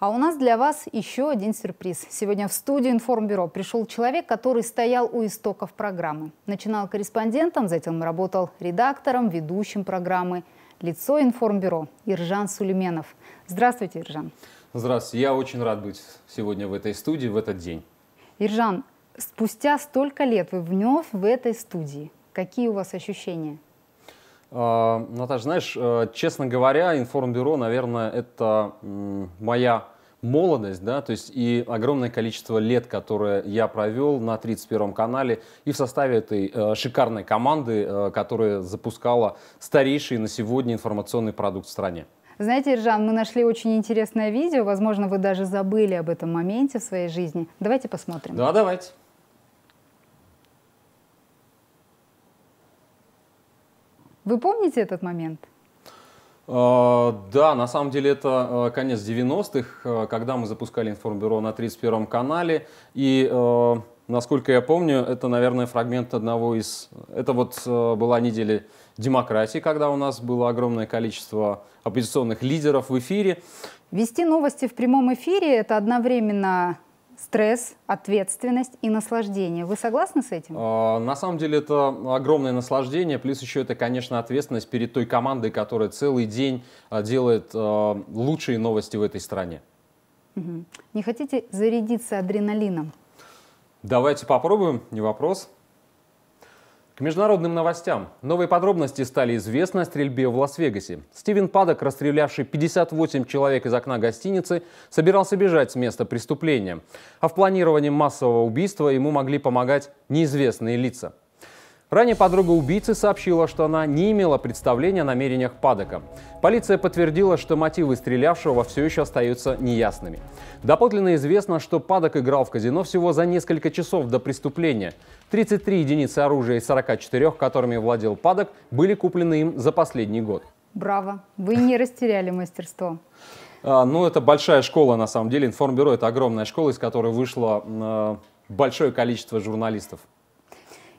А у нас для вас еще один сюрприз. Сегодня в студию Информбюро пришел человек, который стоял у истоков программы. Начинал корреспондентом, затем работал редактором, ведущим программы. Лицо Информбюро Иржан Сулейменов. Здравствуйте, Иржан. Здравствуйте. Я очень рад быть сегодня в этой студии, в этот день. Иржан, спустя столько лет вы вновь в этой студии. Какие у вас ощущения? А, Наташа, знаешь, э, честно говоря, информбюро, наверное, это моя молодость, да, то есть и огромное количество лет, которые я провел на 31 канале и в составе этой э, шикарной команды, э, которая запускала старейший на сегодня информационный продукт в стране. Знаете, Ржан, мы нашли очень интересное видео, возможно, вы даже забыли об этом моменте в своей жизни. Давайте посмотрим. Да, давайте. Вы помните этот момент? А, да, на самом деле это а, конец 90-х, а, когда мы запускали информбюро на 31-м канале. И, насколько я помню, это, наверное, фрагмент одного из... Это вот была неделя демократии, когда у нас было огромное количество оппозиционных лидеров в эфире. Вести новости в прямом эфире – это одновременно стресс, ответственность и наслаждение. Вы согласны с этим? А, на самом деле это огромное наслаждение, плюс еще это, конечно, ответственность перед той командой, которая целый день а, делает а, лучшие новости в этой стране. Не хотите зарядиться адреналином? Давайте попробуем, не вопрос международным новостям. Новые подробности стали известны о стрельбе в Лас-Вегасе. Стивен Падок, расстрелявший 58 человек из окна гостиницы, собирался бежать с места преступления. А в планировании массового убийства ему могли помогать неизвестные лица. Ранее подруга убийцы сообщила, что она не имела представления о намерениях Падока. Полиция подтвердила, что мотивы стрелявшего все еще остаются неясными. Доподлинно известно, что Падок играл в казино всего за несколько часов до преступления. 33 единицы оружия из 44, которыми владел Падок, были куплены им за последний год. Браво! Вы не растеряли мастерство. А, ну, это большая школа, на самом деле. Информбюро – это огромная школа, из которой вышло а, большое количество журналистов.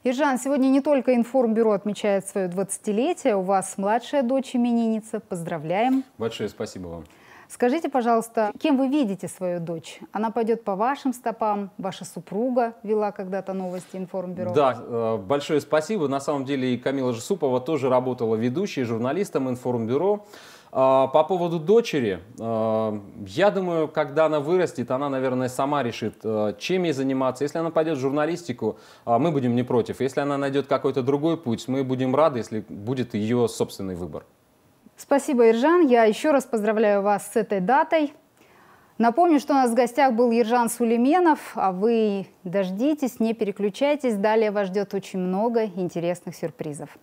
Иржан, сегодня не только Информбюро отмечает свое 20-летие, у вас младшая дочь именинница. Поздравляем. Большое спасибо вам. Скажите, пожалуйста, кем вы видите свою дочь? Она пойдет по вашим стопам? Ваша супруга вела когда-то новости информбюро? Да, э, большое спасибо. На самом деле и Камила Жесупова тоже работала ведущей, журналистом информбюро. А, по поводу дочери, а, я думаю, когда она вырастет, она, наверное, сама решит, а, чем ей заниматься. Если она пойдет в журналистику, мы будем не против. Если она найдет какой-то другой путь, мы будем рады, если будет ее собственный выбор. Спасибо, Иржан. Я еще раз поздравляю вас с этой датой. Напомню, что у нас в гостях был Ержан Сулейменов, а вы дождитесь, не переключайтесь, далее вас ждет очень много интересных сюрпризов.